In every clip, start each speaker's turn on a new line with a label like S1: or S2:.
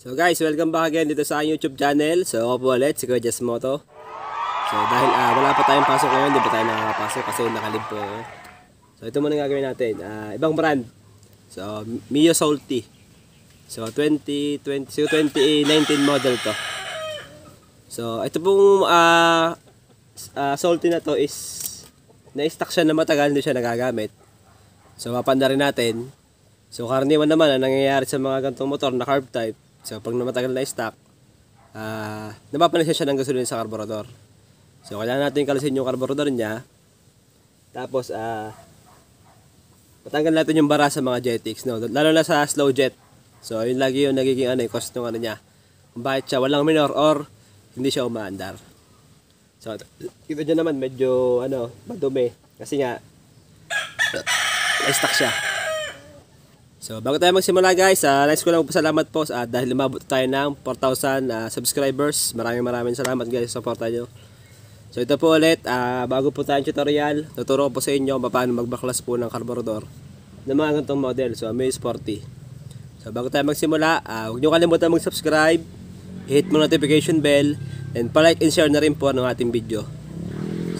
S1: So guys, welcome back again dito sa YouTube channel. So ako po ulit, si Kuya Moto. So dahil uh, wala pa tayong pasok ngayon, di ba tayo nakakapasok kasi nakalib po. Eh. So ito muna gagawin natin. Uh, ibang brand. So Mio Salty. So 20, 20, so 2019 model to. So ito pong uh, ah, uh, Salty na to is na-stock siya na matagal hindi siya nagagamit. So mapanda rin natin. So karaniwan naman ang nangyayari sa mga gantong motor na carb type So pag matagal na i-stack, uh, ah, napapansin siya ng gasolina sa carburetor. So kailangan natin kalusin yung carburetor niya. Tapos uh, ah, patanggal natin yung bara sa mga jetix. No? Lalo na sa slow jet. So yun lagi yung nagiging ano, yung cost ng ano niya. Kung bakit siya walang minor or hindi siya umaandar. So kita nyo naman medyo ano, madumi. Kasi nga, i stack siya. So, bago tayo magsimula guys, uh, nais nice ko lang pasalamat po uh, dahil lumabot tayo ng 4,000 uh, ah, subscribers. Maraming maraming salamat guys sa suporta nyo. So, ito po ulit, uh, bago po tayong tutorial, tuturo po sa inyo paano magbaklas po ng carburetor ng mga ganitong model. So, Amaze 40. So, bago tayo magsimula, uh, huwag nyo kalimutan mag-subscribe, hit mo notification bell, and palike and share na rin po ng ating video.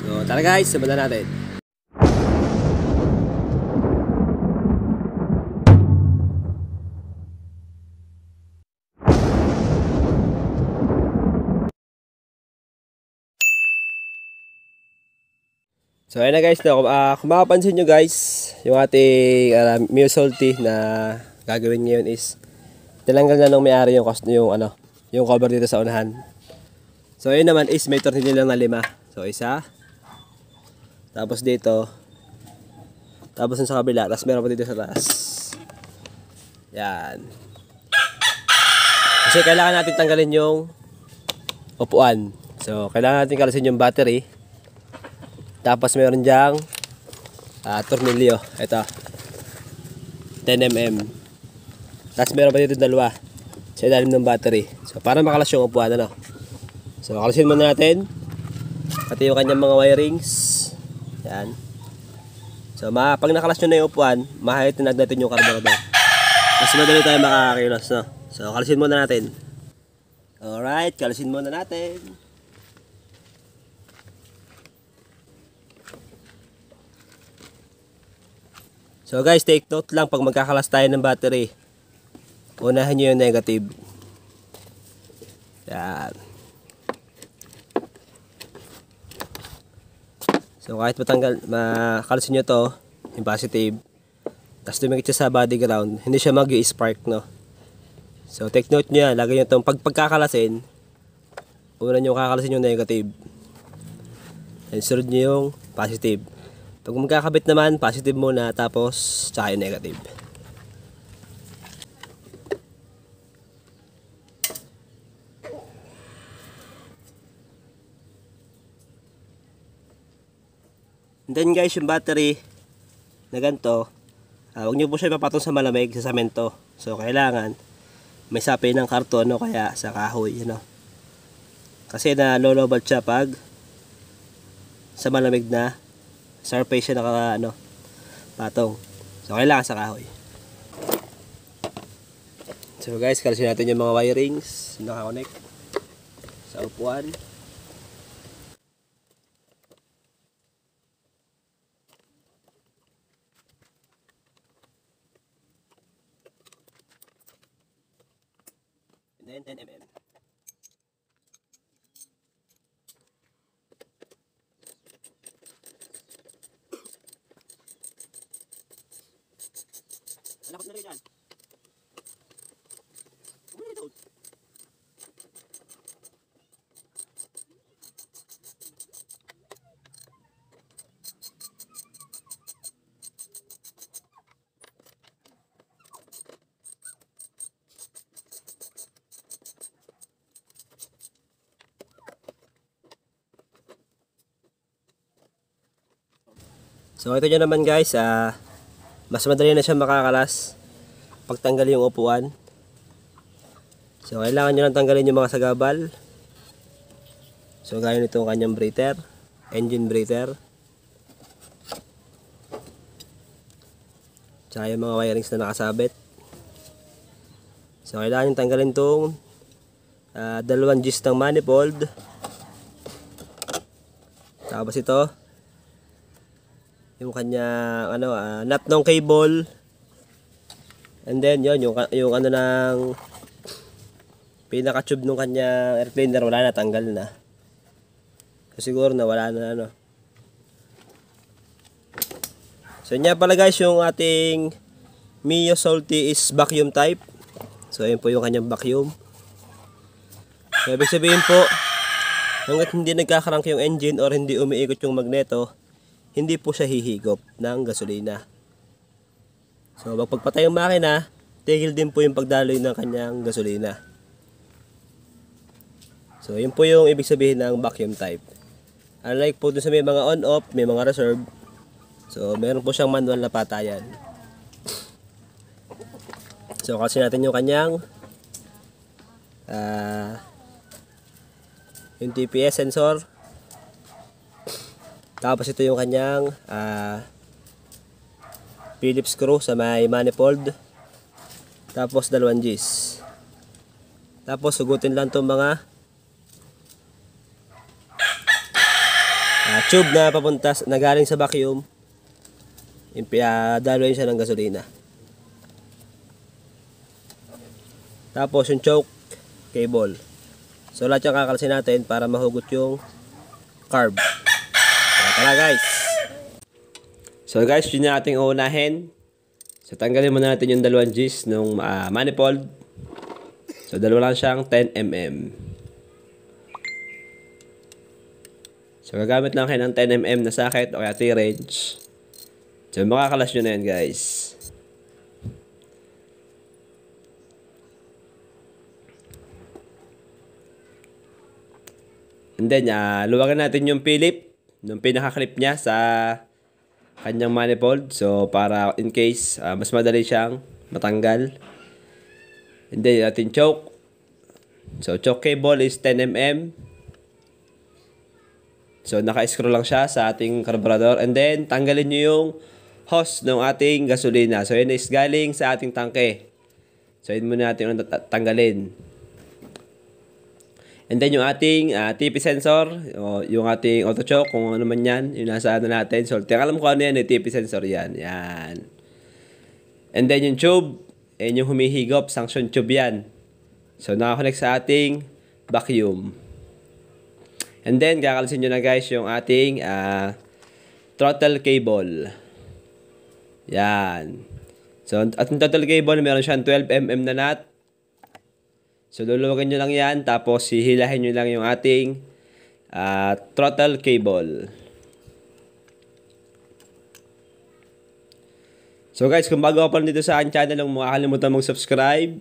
S1: So, tara guys, simulan natin. So ayun na guys, no, uh, kung makapansin nyo guys, yung ating uh, ah, musol na gagawin ngayon is tilanggal na nung may-ari yung, yung, ano, yung cover dito sa unahan. So ayun naman is may tornilyo lang na lima. So isa, tapos dito, tapos sa kabila, tapos meron pa dito sa taas. Yan. Kasi kailangan natin tanggalin yung upuan. So kailangan natin kalasin yung battery. Tapos meron dyang uh, tornilyo. Ito. 10mm. Tapos meron pa dito dalawa sa ilalim ng battery. So para makalas yung upuan ano. So kakalasin muna natin. Pati yung kanyang mga wirings. Yan. So ma pag nakalas nyo na yung upuan, mahahitinag natin yung carburetor. Mas madali tayo makakakilos no. So kalasin muna natin. Alright, kalasin muna natin. So guys, take note lang pag magkakalas tayo ng battery. Unahin niyo yung negative. Yan. So kahit matanggal, makalasin nyo to, yung positive. Tapos dumikit siya sa body ground, hindi siya mag-spark, no? So take note nyo yan, lagay nyo itong pag pagkakalasin, una nyo kakalasin yung negative. And sunod nyo yung positive. Pag magkakabit naman, positive muna, tapos tsaka yung negative. And then guys, yung battery na ganito, uh, huwag nyo po siya ipapatong sa malamig, sa samento. So, kailangan may sapay ng karton o kaya sa kahoy, you know. Kasi na lolobad siya pag sa malamig na surface siya naka ano, patong. So kailangan sa kahoy. So guys, kalsin natin yung mga wirings naka connect sa upuan. yun? So ito nyo naman guys, uh, mas madali na siya makakalas pagtanggal yung upuan. So, kailangan nyo lang tanggalin yung mga sagabal. So, gaya nito ang kanyang breather, engine breather. Tsaka yung mga wirings na nakasabit. So, kailangan nyo tanggalin itong uh, ah, dalawang gist ng manifold. Tapos ito, yung kanya ano uh, nut ng cable and then yon yung yung ano ng pinaka-tube nung kanyang airplane na wala na, tanggal na. So, siguro na wala na ano. So yun pala guys, yung ating Mio Salty is vacuum type. So ayun po yung kanyang vacuum. So ibig sabihin po, hanggat hindi nagkakarank yung engine or hindi umiikot yung magneto, hindi po siya hihigop ng gasolina. So pag pagpatay yung makina, tigil din po yung pagdaloy ng kanyang gasolina. So, yun po yung ibig sabihin ng vacuum type. Unlike po dun sa may mga on-off, may mga reserve. So, meron po siyang manual na patayan. So, kasi natin yung kanyang uh, yung TPS sensor. Tapos ito yung kanyang uh, Phillips screw sa may manifold. Tapos dalawang Gs. Tapos sugutin lang itong mga tube na papunta na galing sa vacuum uh, dalawain siya ng gasolina tapos yung choke cable so lahat yung kakalsin natin para mahugot yung carb so, tara guys so guys yun yung ating uunahin so tanggalin muna natin yung dalawang G's nung uh, manifold so dalawa lang siyang 10mm So, gagamit lang kayo ng 10mm na socket o kaya 3 range. So, makakalas nyo na yan, guys. And then, uh, luwagan natin yung Philip, nung pinaka-clip niya sa kanyang manifold. So, para in case, uh, mas madali siyang matanggal. And then, natin choke. So, choke cable is 10mm. So, naka-screw lang siya sa ating carburetor. And then, tanggalin nyo yung hose ng ating gasolina. So, yun is galing sa ating tangke. So, yun muna natin yung tanggalin. And then, yung ating uh, ah, TP sensor, o yung ating auto choke, kung ano man yan, yung nasa ano natin. So, tingnan alam ko ano yan, yung eh, TP sensor yan. Yan. And then, yung tube, and yung humihigop, sanction tube yan. So, nakakonect sa ating vacuum. And then, kakalisin nyo na guys yung ating uh, throttle cable. Yan. So, at yung throttle cable, meron siyang 12mm na nut. So, luluwagan nyo lang yan. Tapos, hihilahin nyo lang yung ating uh, throttle cable. So guys, kung bago pa dito sa akin channel, huwag makakalimutan mag-subscribe.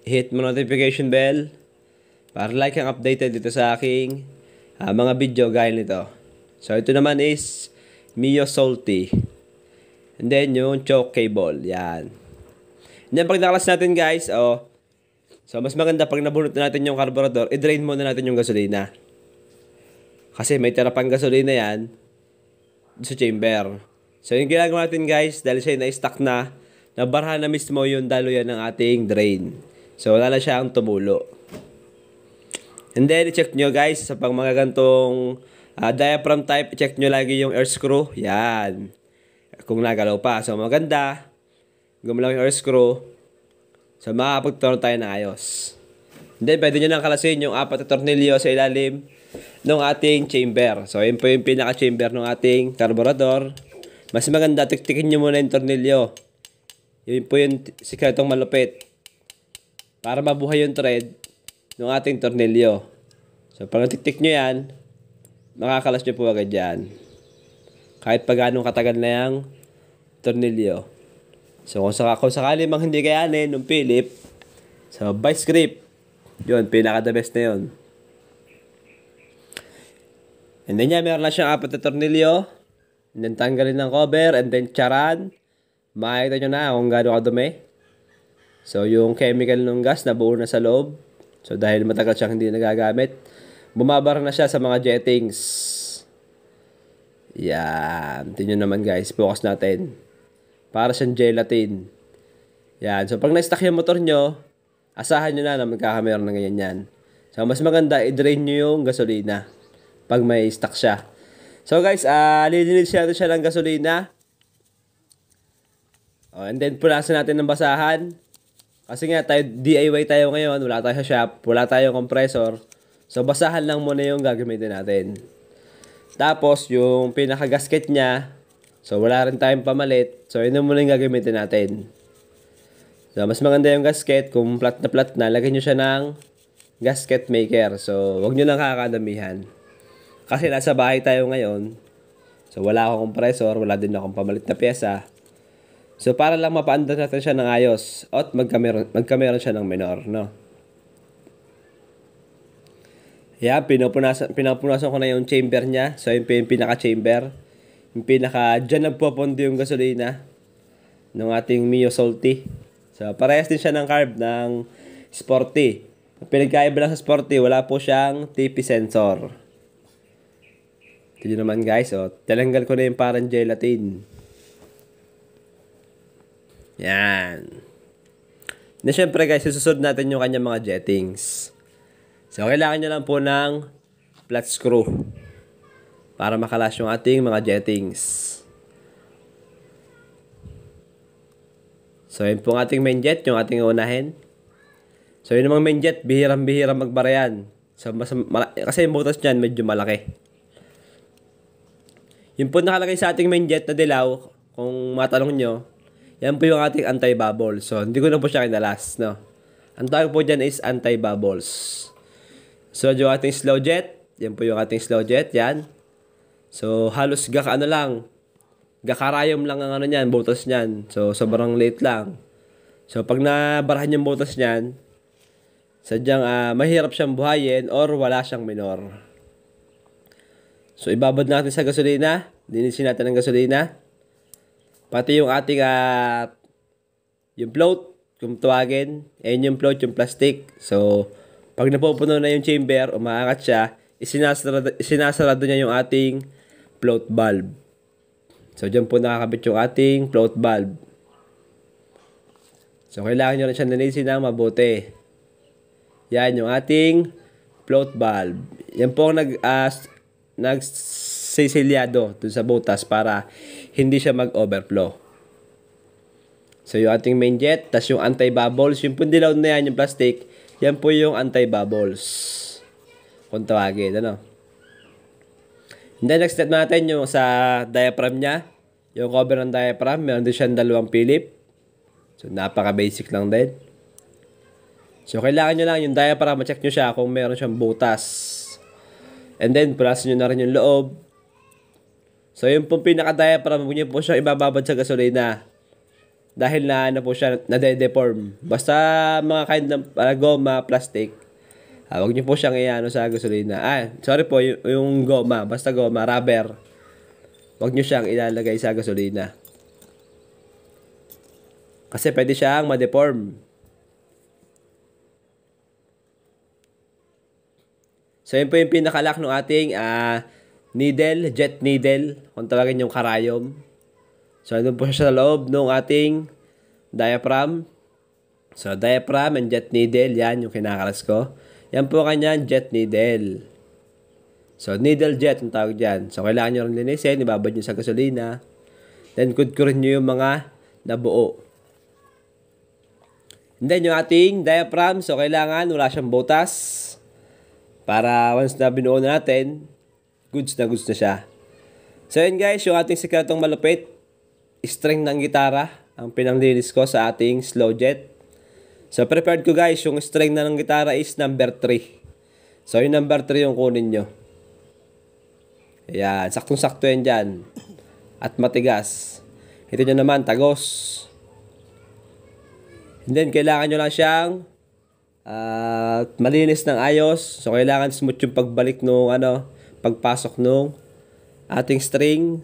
S1: Hit mo notification bell para like ang updated dito sa aking uh, mga video gaya nito. So, ito naman is Mio Salty. And then, yung choke cable. Yan. And then, pag nakalas natin, guys, oh, so, mas maganda pag nabunot na natin yung carburetor, i-drain muna natin yung gasolina. Kasi may tira pang gasolina yan sa chamber. So, yung ginagawa natin, guys, dahil siya na-stack na, nabarha na mismo yung daluyan ng ating drain. So, wala na siya ang tumulo. And then, check nyo guys, sa pang mga gantong uh, diaphragm type, check nyo lagi yung air screw. Yan. Kung nagalaw pa. So, maganda. Gumalaw yung air screw. So, makakapagturo tayo ng ayos. And then, pwede nyo nang kalasin yung apat na tornilyo sa ilalim ng ating chamber. So, yun po yung pinaka-chamber ng ating carburetor. Mas maganda, tiktikin nyo muna yung tornilyo. Yun po yung sikretong malupit. Para mabuhay yung thread, ng ating tornilyo. So, pag natiktik nyo yan, makakalas nyo po agad yan. Kahit pa ganong katagal na yung tornilyo. So, kung, saka, kung sakali mang hindi kayanin ng Philip, so, vice grip. Yun, pinaka the best na yun. And then yan, meron na siyang apat na tornilyo. And then tanggalin ng cover. And then charan. Makikita nyo na kung gano'ng kadumi. So, yung chemical ng gas na buo na sa loob. So dahil matagal siyang hindi nagagamit, bumabar na siya sa mga jettings. Yan. Tingnan naman guys. Bukas natin. Para siyang gelatin. Yan. So pag na-stack yung motor nyo, asahan nyo na na magkakameron na ganyan yan. So mas maganda, i-drain nyo yung gasolina pag may stock siya. So guys, uh, ah, lilinis natin siya ng gasolina. Oh, and then punasan natin ng basahan. Kasi nga tayo DIY tayo ngayon, wala tayo sa shop, wala tayong compressor. So basahan lang muna yung gagamitin natin. Tapos yung pinaka-gasket niya, so wala rin tayong pamalit. So yun muna yung gagamitin natin. So mas maganda yung gasket kung flat na flat na, lagyan niyo siya ng gasket maker. So wag niyo lang kakadamihan. Kasi nasa bahay tayo ngayon. So wala akong compressor, wala din akong pamalit na pyesa. So, para lang mapaandar natin siya ng ayos at magkameron, magkameron siya ng minor, no? Yeah, pinapunasan, pinapunasan ko na yung chamber niya. So, yung, yung pinaka-chamber. Yung pinaka, dyan nagpopondo yung gasolina ng ating Mio Salty. So, parehas din siya ng carb ng Sporty. Pinagkaiba lang sa Sporty, wala po siyang TP sensor. Ito naman guys, oh. Talanggal ko na yung parang gelatin. Yan. Na syempre guys, susunod natin yung kanyang mga jettings. So, kailangan nyo lang po ng flat screw para makalas yung ating mga jettings. So, yun pong ating main jet, yung ating unahin. So, yun namang main jet, bihirang-bihirang magbara yan. So, mas, kasi yung butas niyan, medyo malaki. Yung po nakalagay sa ating main jet na dilaw, kung matalong nyo, yan po yung ating anti-bubble. So, hindi ko na po siya kinalas, no? Ang tawag po dyan is anti-bubbles. So, yung ating slow jet. Yan po yung ating slow jet. Yan. So, halos gaka ano lang. Gakarayom lang ang ano niyan, butas niyan. So, sobrang late lang. So, pag nabarahan yung butas niyan, sadyang uh, mahirap siyang buhayin or wala siyang minor. So, ibabad natin sa gasolina. Dinisin natin ang gasolina. Pati yung ating uh, yung float, kung tuwagin, ayun yung float, yung plastic. So, pag napupuno na yung chamber, umaangat siya, isinasarado, isinasarado niya yung ating float valve. So, dyan po nakakabit yung ating float valve. So, kailangan nyo rin siya nanisin ng mabuti. Yan, yung ating float valve. Yan po ang nag, uh, ah, nag sisilyado dun sa butas para hindi siya mag-overflow. So yung ating main jet, tas yung anti-bubbles, yung pundilaw na yan, yung plastic, yan po yung anti-bubbles. Kung tawagin, ano. And then next step natin yung sa diaphragm niya. Yung cover ng diaphragm, meron din siyang dalawang Philip. So napaka-basic lang din. So kailangan nyo lang yung diaphragm, ma-check nyo siya kung meron siyang butas. And then, pulasan nyo na rin yung loob. So, yung pong pinaka-diaphragm, huwag niyo po siya ibababad sa gasolina. Dahil na, ano po siya, nade-deform. Basta mga kind ng uh, ah, goma, plastic. Ah, huwag niyo po siyang iano sa gasolina. Ah, sorry po, yung, yung goma. Basta goma, rubber. Huwag niyo siyang ilalagay sa gasolina. Kasi pwede siyang ma-deform. So, yun po yung pinakalock ng ating uh, needle, jet needle, kung tawagin yung karayom. So, andun po siya sa loob ng ating diaphragm. So, diaphragm and jet needle, yan yung kinakalas ko. Yan po kanyan, jet needle. So, needle jet ang tawag dyan. So, kailangan nyo rin linisin, ibabad nyo sa gasolina. Then, kudkurin nyo yung mga nabuo. And then, yung ating diaphragm, so kailangan wala siyang butas. Para once na binuo na natin, goods na goods na siya. So yun guys, yung ating sikretong malupit, string ng gitara, ang pinanglilis ko sa ating slow jet. So prepared ko guys, yung string na ng gitara is number 3. So yung number 3 yung kunin nyo. Ayan, saktong-sakto yan dyan. At matigas. Ito nyo naman, tagos. And then, kailangan nyo lang siyang uh, malinis ng ayos. So, kailangan smooth yung pagbalik nung ano, pagpasok nung ating string.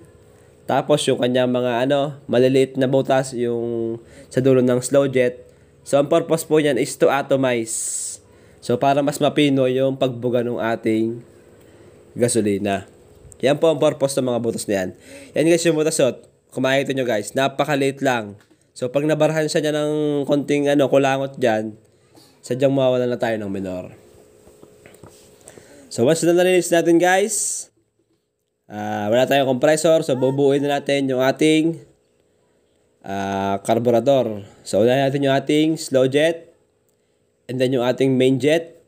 S1: Tapos yung kanya mga ano, maliliit na butas yung sa dulo ng slow jet. So ang purpose po niyan is to atomize. So para mas mapino yung pagbuga ng ating gasolina. Yan po ang purpose ng mga butas na yan. Yan guys yung butasot. Oh, Kumakita nyo guys, napakaliit lang. So pag nabarahan siya niya ng konting ano, kulangot dyan, sadyang mawawalan na tayo ng minor. So once na nalinis natin guys, uh, wala tayong compressor so bubuuin na natin yung ating uh, carburetor. So unahin natin yung ating slow jet and then yung ating main jet.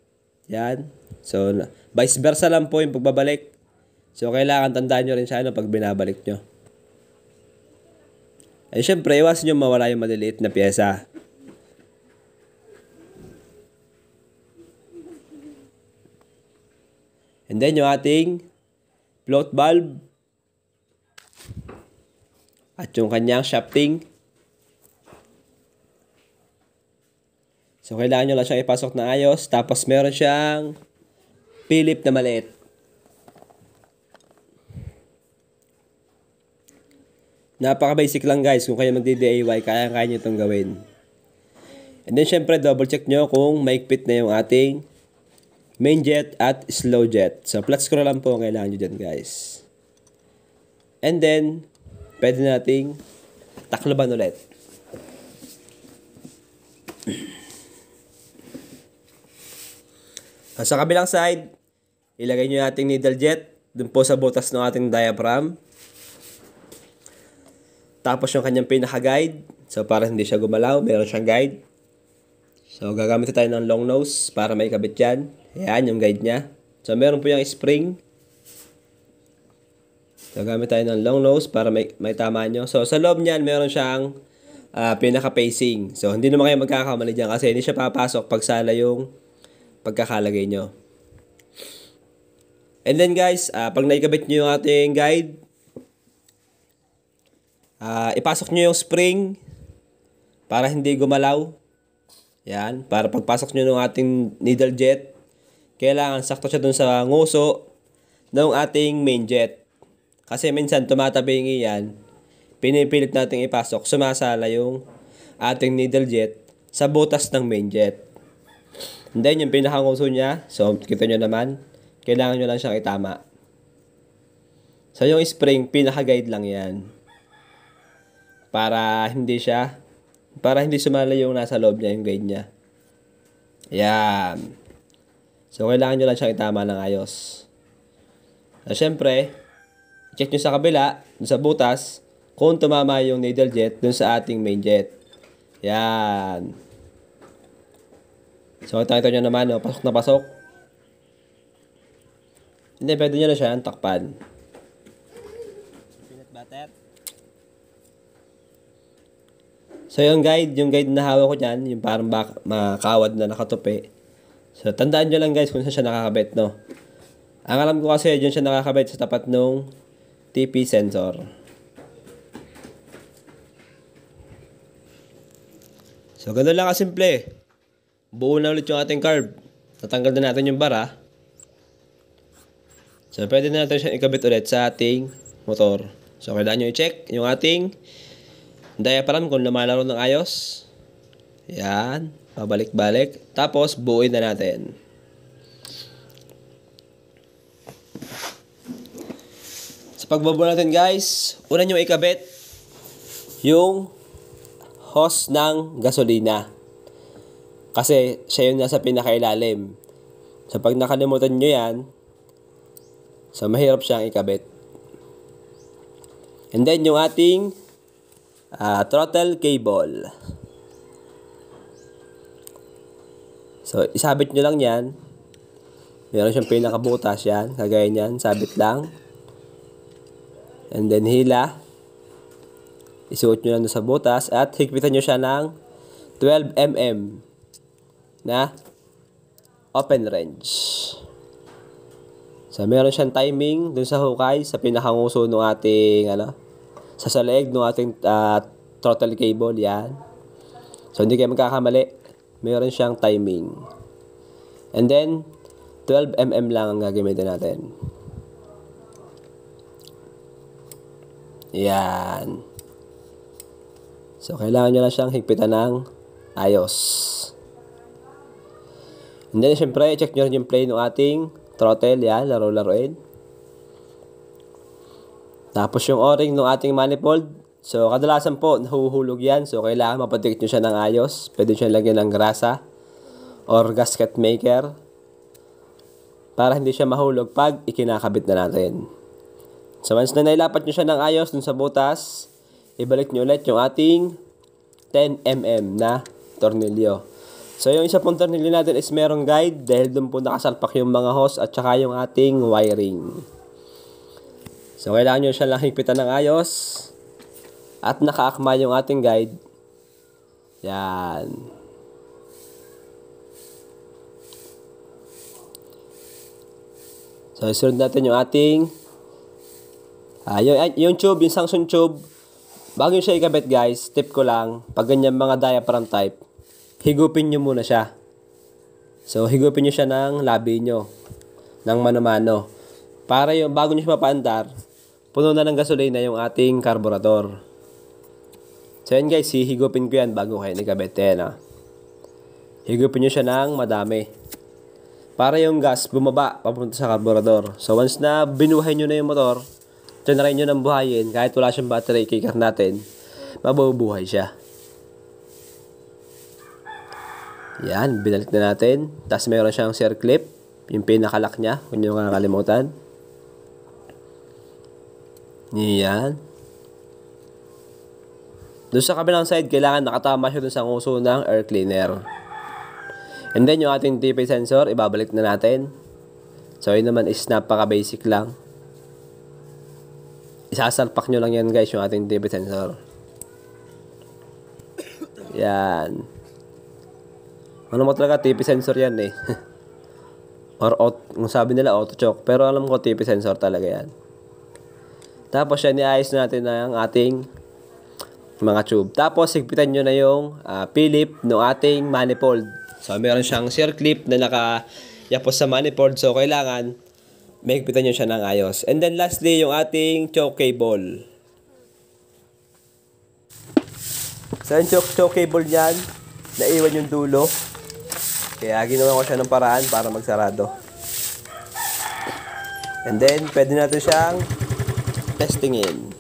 S1: Yan. So vice versa lang po yung pagbabalik. So kailangan tandaan nyo rin siya ano, pag binabalik nyo. And syempre, iwasan nyo mawala yung maliliit na pyesa. And then yung ating float valve at yung kanyang shafting. So, kailangan nyo lang siyang ipasok na ayos. Tapos, meron siyang Philip na maliit. Napaka-basic lang guys. Kung kayo magdi-DIY, kaya-kaya nyo itong gawin. And then, syempre, double check nyo kung fit na yung ating main jet at slow jet. So, flat scroll lang po ang kailangan nyo dyan, guys. And then, pwede nating takloban ulit. Ah, sa kabilang side, ilagay nyo ating needle jet dun po sa butas ng ating diaphragm. Tapos yung kanyang pinaka-guide. So, para hindi siya gumalaw, meron siyang guide. So, gagamit tayo ng long nose para may maikabit yan. Ayan, yung guide niya. So, meron po yung spring. So, gamit tayo ng long nose para may, may tama nyo. So, sa loob niyan, meron siyang uh, ah, pinaka-pacing. So, hindi naman kayo magkakamali dyan kasi hindi siya papasok pag sala yung pagkakalagay nyo. And then guys, uh, pag naikabit nyo yung ating guide, uh, ipasok nyo yung spring para hindi gumalaw. Yan, para pagpasok nyo ng ating needle jet, kailangan sakto siya dun sa nguso ng ating main jet. Kasi minsan tumatabingi iyan, pinipilit nating ipasok, sumasala yung ating needle jet sa butas ng main jet. And then, yung pinakanguso niya, so kita nyo naman, kailangan nyo lang siyang itama. So, yung spring, pinaka-guide lang yan. Para hindi siya para hindi sumala yung nasa loob niya, yung guide niya. Ayan. So, kailangan nyo lang siya itama ng ayos. So, syempre, check nyo sa kabila, dun sa butas, kung tumama yung needle jet dun sa ating main jet. Ayan. So, ito, ito nyo naman, no? Oh. pasok na pasok. Hindi, pwede nyo na siya ang takpan. So, yung guide, yung guide na hawak ko dyan, yung parang bak- makawad na nakatupi. So, tandaan nyo lang guys kung saan siya nakakabit, no? Ang alam ko kasi, dyan siya nakakabit sa tapat nung TP sensor. So, ganun lang kasimple. Buo na ulit yung ating carb. Natanggal na natin yung bara. So, pwede na natin siya ikabit ulit sa ating motor. So, kailangan nyo i-check yung ating Daya diaphragm kung lumalaro ng ayos. Yan. Pabalik-balik. Tapos, buuin na natin. Sa pagbabuo natin guys, una nyo ikabit yung hose ng gasolina. Kasi siya yung nasa pinakailalim. Sa so, pag nakalimutan nyo yan, so mahirap siyang ikabit. And then yung ating uh, throttle cable. So, isabit nyo lang yan. Meron siyang pinakabutas yan. Kagaya niyan, sabit lang. And then, hila. Isuot nyo lang sa butas at higpitan nyo siya ng 12 mm na open range. So, meron siyang timing dun sa hukay sa pinakanguso ng ating ano, sa salaig ng ating uh, throttle cable. Yan. So, hindi kayo magkakamali. Meron siyang timing. And then, 12 mm lang ang gagamitin natin. Yan. So, kailangan nyo lang siyang higpitan ng ayos. And then, syempre, check nyo rin yung play ng ating throttle. Yan, laro-laroin. Tapos yung o-ring ng ating manifold, so kadalasan po nahuhulog yan. So kailangan mapadikit nyo siya ng ayos. Pwede siya lagyan ng grasa or gasket maker para hindi siya mahulog pag ikinakabit na natin. So once na nailapat nyo siya ng ayos dun sa butas, ibalik nyo ulit yung ating 10mm na tornilyo. So yung isa pong tornilyo natin is merong guide dahil dun po nakasalpak yung mga hose at saka yung ating wiring. So, kailangan nyo siya lang higpitan ng ayos. At nakaakma yung ating guide. Yan. So, isunod natin yung ating uh, yung, yung tube, yung Samsung tube. Bago siya ikabit guys, tip ko lang, pag ganyan mga diaphragm type, higupin nyo muna siya. So, higupin nyo siya ng labi nyo, ng mano-mano. Para yung bago nyo siya mapaandar, puno na ng gasolina yung ating carburetor. So yan guys, hihigupin ko yan bago kayo nagkabeten ha. Higupin nyo siya ng madami. Para yung gas bumaba papunta sa carburetor. So once na binuhay nyo na yung motor, tinry nyo ng buhayin, kahit wala siyang battery, kikar natin, mabubuhay siya. Yan, binalik na natin. Tapos meron siyang clip, yung pinakalock niya, kung nyo nga nakalimutan. Yan. Doon sa kabilang side, kailangan nakatama siya doon sa nguso ng air cleaner. And then, yung ating DPI sensor, ibabalik na natin. So, yun naman is napaka-basic lang. Isasalpak nyo lang yan guys, yung ating DPI sensor. Yan. Ano mo talaga, TP sensor yan eh. Or, out, sabi nila, auto-choke. Pero alam ko, TP sensor talaga yan. Tapos yan, iayos natin ang ating mga tube. Tapos, higpitan nyo na yung uh, ah, pilip ng ating manifold. So, meron siyang shear clip na nakayapos sa manifold. So, kailangan may higpitan nyo siya ng ayos. And then, lastly, yung ating choke cable. So, yung choke, choke cable niyan, naiwan yung dulo. Kaya, ginawa ko siya ng paraan para magsarado. And then, pwede natin siyang Testing in.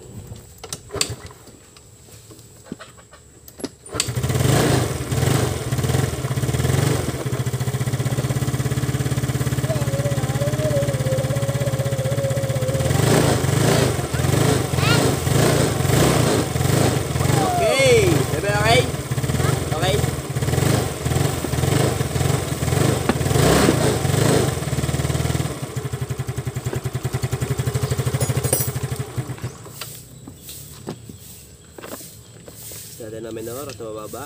S1: namin ng oras na mababa.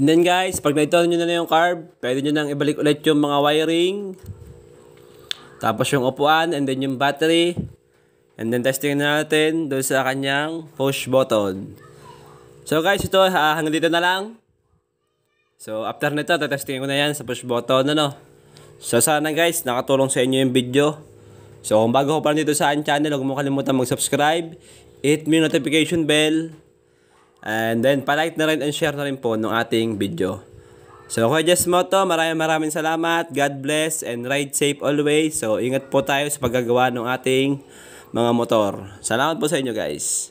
S1: And then guys, pag naitoan nyo na na yung carb, pwede nyo nang ibalik ulit yung mga wiring. Tapos yung upuan, and then yung battery. And then testing na natin doon sa kanyang push button. So guys, ito ha, ah, hanggang dito na lang. So after nito, testing ko na yan sa push button. Ano? So sana guys, nakatulong sa inyo yung video. So kung bago ko pa dito sa aking channel, huwag mo kalimutan mag-subscribe. Hit mo yung notification bell And then, palike na rin and share na rin po ng ating video. So, Kuya Jess Moto, maraming maraming salamat. God bless and ride safe always. So, ingat po tayo sa paggagawa ng ating mga motor. Salamat po sa inyo guys.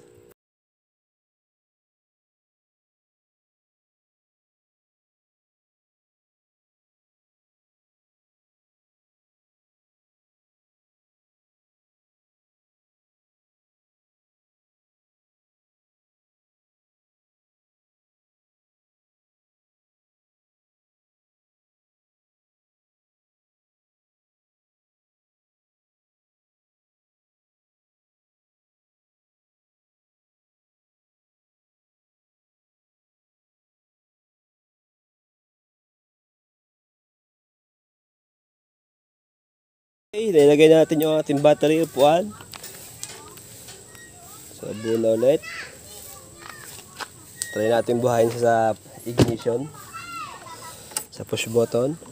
S1: Okay, eh, lalagay natin yung ating battery upuan. So, buna ulit. Try natin buhayin sa ignition. Sa push button.